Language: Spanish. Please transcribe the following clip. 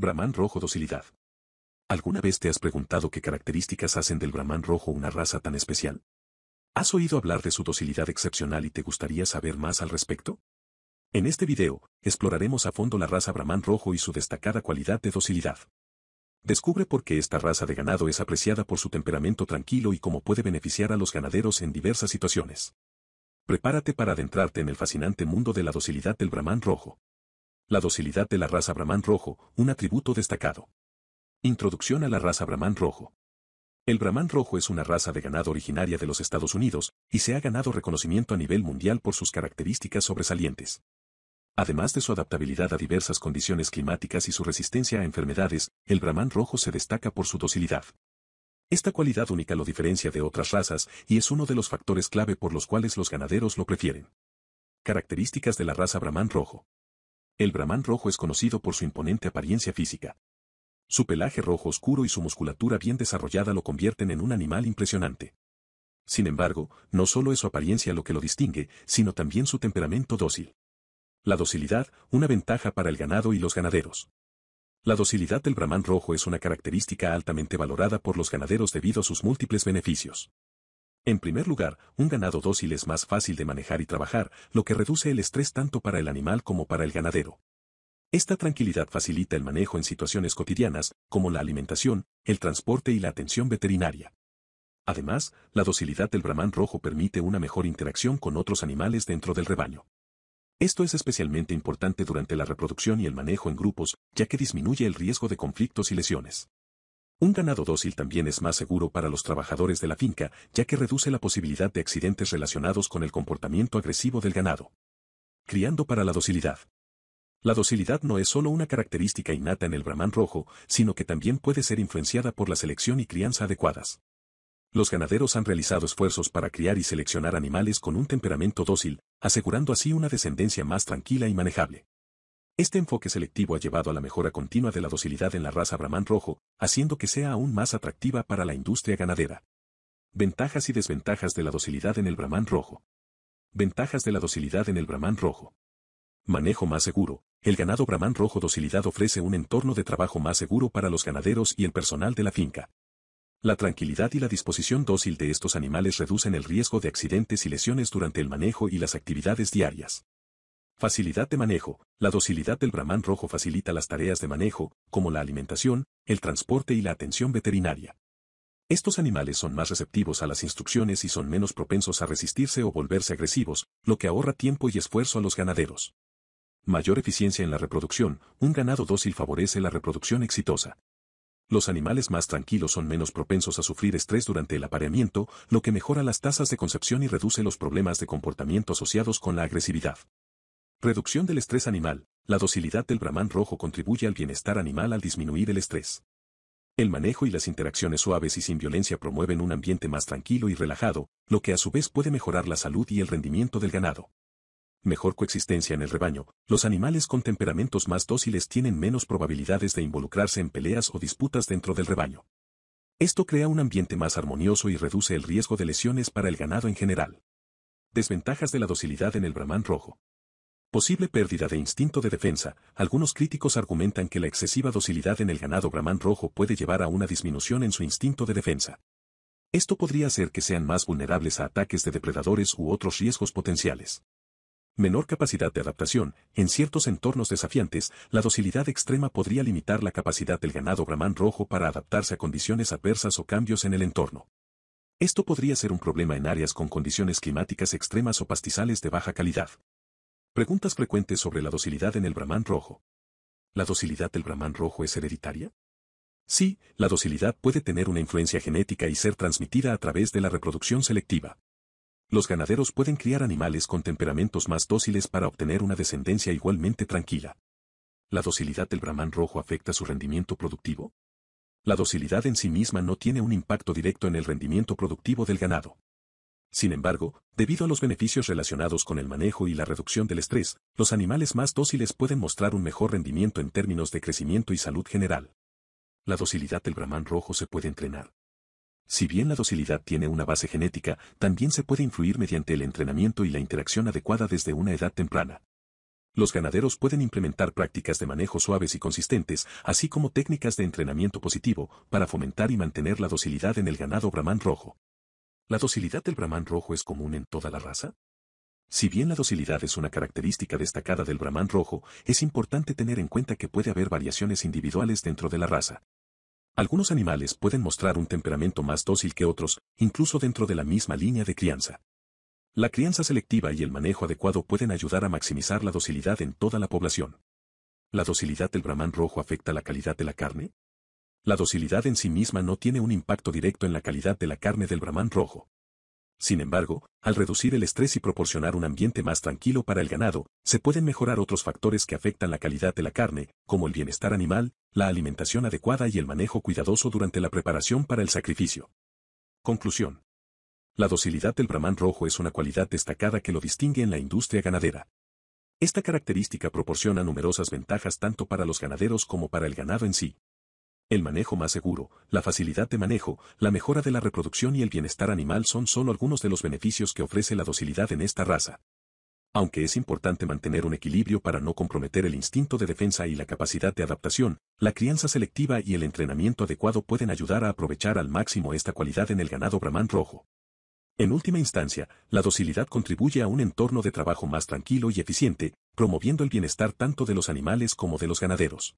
Brahman rojo docilidad. ¿Alguna vez te has preguntado qué características hacen del Brahman rojo una raza tan especial? ¿Has oído hablar de su docilidad excepcional y te gustaría saber más al respecto? En este video, exploraremos a fondo la raza Brahman rojo y su destacada cualidad de docilidad. Descubre por qué esta raza de ganado es apreciada por su temperamento tranquilo y cómo puede beneficiar a los ganaderos en diversas situaciones. Prepárate para adentrarte en el fascinante mundo de la docilidad del Brahman rojo. La docilidad de la raza brahman rojo, un atributo destacado. Introducción a la raza brahman rojo. El brahman rojo es una raza de ganado originaria de los Estados Unidos, y se ha ganado reconocimiento a nivel mundial por sus características sobresalientes. Además de su adaptabilidad a diversas condiciones climáticas y su resistencia a enfermedades, el brahman rojo se destaca por su docilidad. Esta cualidad única lo diferencia de otras razas y es uno de los factores clave por los cuales los ganaderos lo prefieren. Características de la raza brahman rojo. El brahman rojo es conocido por su imponente apariencia física. Su pelaje rojo oscuro y su musculatura bien desarrollada lo convierten en un animal impresionante. Sin embargo, no solo es su apariencia lo que lo distingue, sino también su temperamento dócil. La docilidad, una ventaja para el ganado y los ganaderos. La docilidad del brahman rojo es una característica altamente valorada por los ganaderos debido a sus múltiples beneficios. En primer lugar, un ganado dócil es más fácil de manejar y trabajar, lo que reduce el estrés tanto para el animal como para el ganadero. Esta tranquilidad facilita el manejo en situaciones cotidianas, como la alimentación, el transporte y la atención veterinaria. Además, la docilidad del brahman rojo permite una mejor interacción con otros animales dentro del rebaño. Esto es especialmente importante durante la reproducción y el manejo en grupos, ya que disminuye el riesgo de conflictos y lesiones. Un ganado dócil también es más seguro para los trabajadores de la finca, ya que reduce la posibilidad de accidentes relacionados con el comportamiento agresivo del ganado. Criando para la docilidad. La docilidad no es solo una característica innata en el brahman rojo, sino que también puede ser influenciada por la selección y crianza adecuadas. Los ganaderos han realizado esfuerzos para criar y seleccionar animales con un temperamento dócil, asegurando así una descendencia más tranquila y manejable. Este enfoque selectivo ha llevado a la mejora continua de la docilidad en la raza bramán rojo, haciendo que sea aún más atractiva para la industria ganadera. Ventajas y desventajas de la docilidad en el bramán rojo. Ventajas de la docilidad en el bramán rojo. Manejo más seguro. El ganado bramán rojo docilidad ofrece un entorno de trabajo más seguro para los ganaderos y el personal de la finca. La tranquilidad y la disposición dócil de estos animales reducen el riesgo de accidentes y lesiones durante el manejo y las actividades diarias. Facilidad de manejo. La docilidad del brahman rojo facilita las tareas de manejo, como la alimentación, el transporte y la atención veterinaria. Estos animales son más receptivos a las instrucciones y son menos propensos a resistirse o volverse agresivos, lo que ahorra tiempo y esfuerzo a los ganaderos. Mayor eficiencia en la reproducción, un ganado dócil favorece la reproducción exitosa. Los animales más tranquilos son menos propensos a sufrir estrés durante el apareamiento, lo que mejora las tasas de concepción y reduce los problemas de comportamiento asociados con la agresividad. Reducción del estrés animal. La docilidad del brahman rojo contribuye al bienestar animal al disminuir el estrés. El manejo y las interacciones suaves y sin violencia promueven un ambiente más tranquilo y relajado, lo que a su vez puede mejorar la salud y el rendimiento del ganado. Mejor coexistencia en el rebaño, los animales con temperamentos más dóciles tienen menos probabilidades de involucrarse en peleas o disputas dentro del rebaño. Esto crea un ambiente más armonioso y reduce el riesgo de lesiones para el ganado en general. Desventajas de la docilidad en el brahman rojo. Posible pérdida de instinto de defensa. Algunos críticos argumentan que la excesiva docilidad en el ganado bramán rojo puede llevar a una disminución en su instinto de defensa. Esto podría hacer que sean más vulnerables a ataques de depredadores u otros riesgos potenciales. Menor capacidad de adaptación. En ciertos entornos desafiantes, la docilidad extrema podría limitar la capacidad del ganado bramán rojo para adaptarse a condiciones adversas o cambios en el entorno. Esto podría ser un problema en áreas con condiciones climáticas extremas o pastizales de baja calidad. Preguntas frecuentes sobre la docilidad en el brahman rojo. ¿La docilidad del brahman rojo es hereditaria? Sí, la docilidad puede tener una influencia genética y ser transmitida a través de la reproducción selectiva. Los ganaderos pueden criar animales con temperamentos más dóciles para obtener una descendencia igualmente tranquila. ¿La docilidad del brahman rojo afecta su rendimiento productivo? La docilidad en sí misma no tiene un impacto directo en el rendimiento productivo del ganado. Sin embargo, debido a los beneficios relacionados con el manejo y la reducción del estrés, los animales más dóciles pueden mostrar un mejor rendimiento en términos de crecimiento y salud general. La docilidad del brahman rojo se puede entrenar. Si bien la docilidad tiene una base genética, también se puede influir mediante el entrenamiento y la interacción adecuada desde una edad temprana. Los ganaderos pueden implementar prácticas de manejo suaves y consistentes, así como técnicas de entrenamiento positivo, para fomentar y mantener la docilidad en el ganado brahman rojo. ¿La docilidad del brahman rojo es común en toda la raza? Si bien la docilidad es una característica destacada del brahman rojo, es importante tener en cuenta que puede haber variaciones individuales dentro de la raza. Algunos animales pueden mostrar un temperamento más dócil que otros, incluso dentro de la misma línea de crianza. La crianza selectiva y el manejo adecuado pueden ayudar a maximizar la docilidad en toda la población. ¿La docilidad del brahman rojo afecta la calidad de la carne? La docilidad en sí misma no tiene un impacto directo en la calidad de la carne del brahman rojo. Sin embargo, al reducir el estrés y proporcionar un ambiente más tranquilo para el ganado, se pueden mejorar otros factores que afectan la calidad de la carne, como el bienestar animal, la alimentación adecuada y el manejo cuidadoso durante la preparación para el sacrificio. Conclusión. La docilidad del brahman rojo es una cualidad destacada que lo distingue en la industria ganadera. Esta característica proporciona numerosas ventajas tanto para los ganaderos como para el ganado en sí. El manejo más seguro, la facilidad de manejo, la mejora de la reproducción y el bienestar animal son solo algunos de los beneficios que ofrece la docilidad en esta raza. Aunque es importante mantener un equilibrio para no comprometer el instinto de defensa y la capacidad de adaptación, la crianza selectiva y el entrenamiento adecuado pueden ayudar a aprovechar al máximo esta cualidad en el ganado bramán rojo. En última instancia, la docilidad contribuye a un entorno de trabajo más tranquilo y eficiente, promoviendo el bienestar tanto de los animales como de los ganaderos.